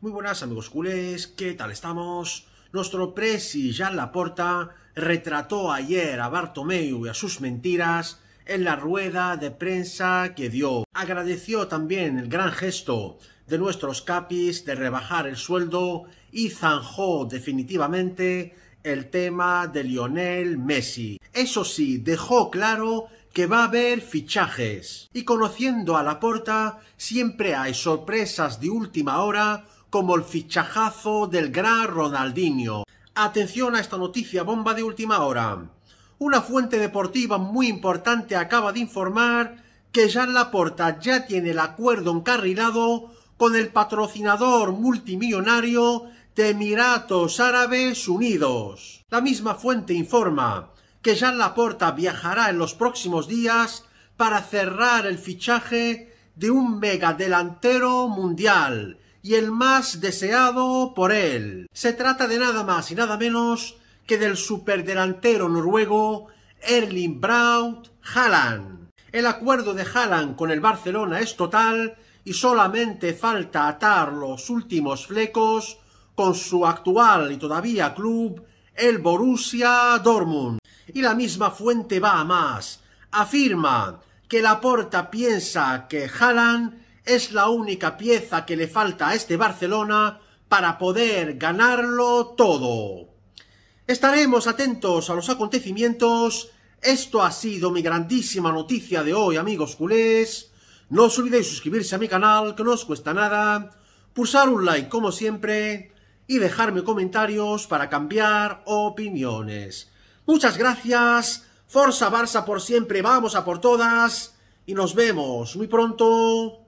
Muy buenas amigos culés, ¿qué tal estamos? Nuestro presi Jean Laporta retrató ayer a Bartomeu y a sus mentiras en la rueda de prensa que dio. Agradeció también el gran gesto de nuestros capis de rebajar el sueldo y zanjó definitivamente el tema de Lionel Messi. Eso sí, dejó claro que va a haber fichajes. Y conociendo a Laporta, siempre hay sorpresas de última hora como el fichajazo del gran Ronaldinho. Atención a esta noticia bomba de última hora. Una fuente deportiva muy importante acaba de informar que Jean Laporta ya tiene el acuerdo encarrilado con el patrocinador multimillonario de Emiratos Árabes Unidos. La misma fuente informa que Jean Laporta viajará en los próximos días para cerrar el fichaje de un mega delantero mundial y el más deseado por él. Se trata de nada más y nada menos que del superdelantero noruego Erling Braut Haaland. El acuerdo de Haaland con el Barcelona es total y solamente falta atar los últimos flecos con su actual y todavía club, el Borussia Dortmund. Y la misma fuente va a más. Afirma que Laporta piensa que Haaland es la única pieza que le falta a este Barcelona para poder ganarlo todo. Estaremos atentos a los acontecimientos. Esto ha sido mi grandísima noticia de hoy, amigos culés. No os olvidéis suscribirse a mi canal, que no os cuesta nada. Pulsar un like, como siempre. Y dejarme comentarios para cambiar opiniones. Muchas gracias. Forza Barça por siempre. Vamos a por todas. Y nos vemos muy pronto